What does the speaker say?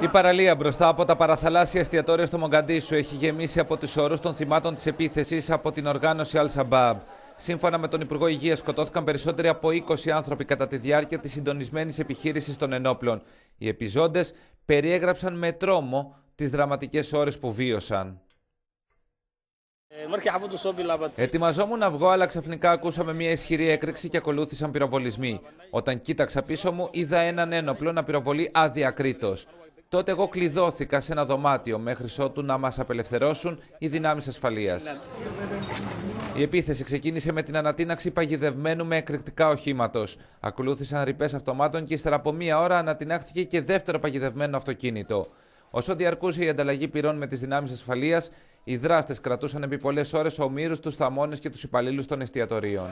Η παραλία μπροστά από τα παραθαλάσσια εστιατόρια στο Μογκαντήσου έχει γεμίσει από τις όρους των θυμάτων της επίθεσης από την οργάνωση Al-Shabaab. Σύμφωνα με τον Υπουργό Υγείας, σκοτώθηκαν περισσότεροι από 20 άνθρωποι κατά τη διάρκεια της συντονισμένης επιχείρησης των ενόπλων. Οι επιζώντες περιέγραψαν με τρόμο τις δραματικές ώρες που βίωσαν. Ε, Ετοιμαζόμουν να βγω, αλλά ξαφνικά ακούσαμε μια ισχυρή έκρηξη και ακολούθησαν πυροβολισμοί. Όταν κοίταξα πίσω μου, είδα έναν ένοπλο να πυροβολεί αδιακρίτω. Τότε εγώ κλειδώθηκα σε ένα δωμάτιο μέχρι ότου να μας απελευθερώσουν οι δυνάμεις ασφαλείας. Η επίθεση ξεκίνησε με την ανατείναξη παγιδευμένου με εκρηκτικά οχήματος. Ακολούθησαν ρηπές αυτομάτων και ύστερα από μία ώρα ανατινάχθηκε και δεύτερο παγιδευμένο αυτοκίνητο. Όσο διαρκούσε η ανταλλαγή πυρών με τις δυνάμεις ασφαλείας, οι δράστες κρατούσαν επί πολλές ώρες ομήρους τους θαμώνες και τους υπαλλήλους των εστιατορίων.